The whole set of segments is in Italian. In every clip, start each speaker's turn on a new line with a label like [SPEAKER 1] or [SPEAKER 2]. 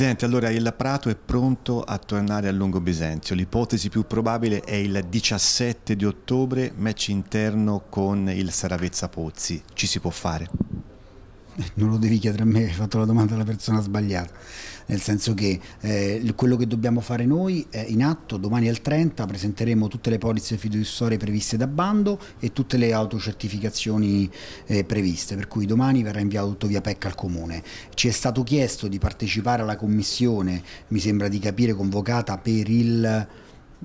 [SPEAKER 1] Presidente, allora il Prato è pronto a tornare a Lungo Bisenzio. L'ipotesi più probabile è il 17 di ottobre, match interno con il Saravezza Pozzi. Ci si può fare?
[SPEAKER 2] Eh, non lo devi chiedere a me, hai fatto la domanda alla persona sbagliata, nel senso che eh, quello che dobbiamo fare noi è in atto, domani al 30 presenteremo tutte le polizze fiduciarie previste da bando e tutte le autocertificazioni eh, previste, per cui domani verrà inviato tutto via PEC al Comune. Ci è stato chiesto di partecipare alla commissione, mi sembra di capire, convocata per il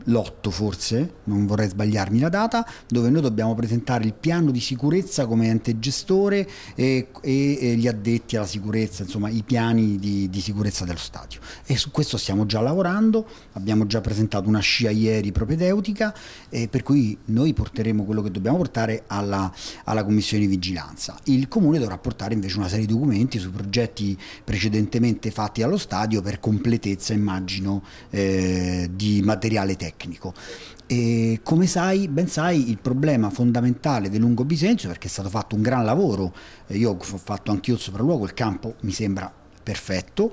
[SPEAKER 2] l'8 forse, non vorrei sbagliarmi la data, dove noi dobbiamo presentare il piano di sicurezza come ente gestore e, e, e gli addetti alla sicurezza, insomma i piani di, di, sicurezza dello stadio. E su questo stiamo già lavorando, abbiamo già presentato una scia ieri propedeutica, eh, per cui noi porteremo quello che dobbiamo portare alla, alla commissione di vigilanza. Il comune dovrà portare invece una serie di documenti sui progetti precedentemente fatti allo stadio per completezza, immagino, eh, di materiale tecnico tecnico. E come sai, ben sai, il problema fondamentale del Lungo Bisenzio, perché è stato fatto un gran lavoro, eh, io ho fatto anch'io il sopralluogo, il campo mi sembra perfetto,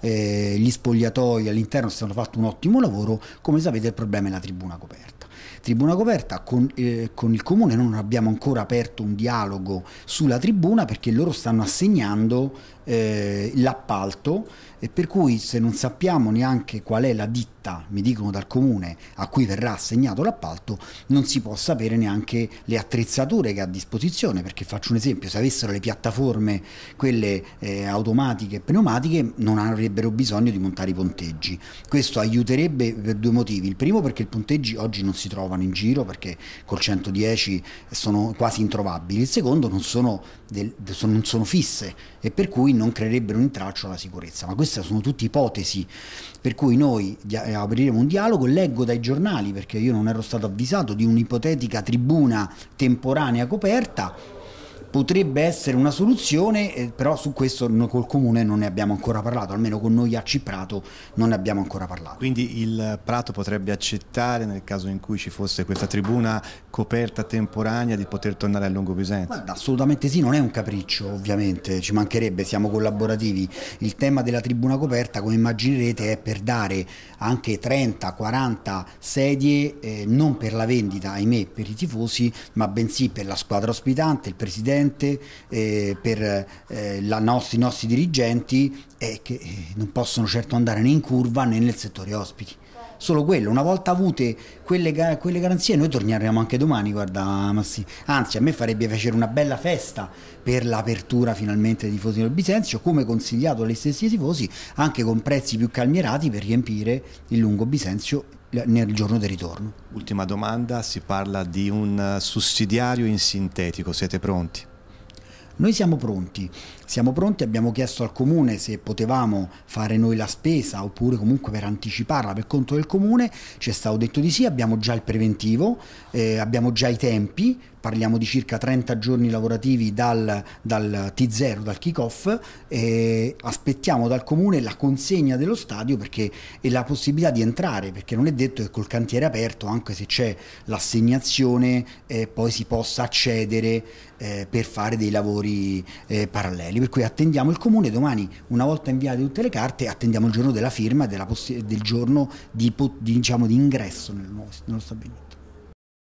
[SPEAKER 2] eh, gli spogliatoi all'interno si sono fatto un ottimo lavoro, come sapete il problema è la tribuna coperta tribuna coperta, con, eh, con il comune non abbiamo ancora aperto un dialogo sulla tribuna perché loro stanno assegnando eh, l'appalto e per cui se non sappiamo neanche qual è la ditta, mi dicono dal comune, a cui verrà assegnato l'appalto, non si può sapere neanche le attrezzature che ha a disposizione, perché faccio un esempio, se avessero le piattaforme, quelle eh, automatiche e pneumatiche, non avrebbero bisogno di montare i ponteggi. Questo aiuterebbe per due motivi, il primo perché i ponteggi oggi non si trovano trovano in giro perché col 110 sono quasi introvabili, il secondo non sono, del, non sono fisse e per cui non creerebbero un traccio alla sicurezza, ma queste sono tutte ipotesi per cui noi eh, apriremo un dialogo, leggo dai giornali perché io non ero stato avvisato di un'ipotetica tribuna temporanea coperta potrebbe essere una soluzione, eh, però su questo noi col comune non ne abbiamo ancora parlato, almeno con noi a Ciprato non ne abbiamo ancora parlato. Quindi il Prato potrebbe accettare nel caso in cui ci fosse questa tribuna coperta temporanea di poter tornare a Lungo Bisente? assolutamente sì, non è un capriccio ovviamente, ci mancherebbe, siamo collaborativi. Il tema della tribuna coperta come immaginerete è per dare anche 30-40 sedie eh, non per la vendita ahimè per i tifosi ma bensì per la squadra ospitante, il presidente presente eh, per eh, nostra, i nostri dirigenti è che eh, non possono certo andare né in curva né nel settore ospiti. Solo quello, una volta avute quelle, quelle garanzie noi torneremo anche domani, guarda Massi. Anzi, a me farebbe piacere una bella festa per l'apertura finalmente dei tifosi del Bisenzio, come consigliato agli stessi tifosi, anche con prezzi più calmierati per riempire il lungo Bisenzio nel giorno del ritorno. Ultima
[SPEAKER 1] domanda, si parla di un eh, sussidiario in sintetico, siete pronti?
[SPEAKER 2] Noi siamo pronti siamo pronti, abbiamo chiesto al comune se potevamo fare noi la spesa oppure comunque per anticiparla per conto del comune, ci è stato detto di sì, abbiamo già il preventivo, eh, abbiamo già i tempi, parliamo di circa 30 giorni lavorativi dal, dal T0, dal kick-off, eh, aspettiamo dal comune la consegna dello stadio perché, e la possibilità di entrare, perché non è detto che col cantiere aperto, anche se c'è l'assegnazione, eh, poi si possa accedere eh, per fare dei lavori eh, paralleli cartelli, per cui attendiamo il comune domani, una volta inviate tutte le carte, attendiamo il giorno della firma e del giorno di, di, diciamo, di ingresso nel nuovo, nello
[SPEAKER 1] stabilimento.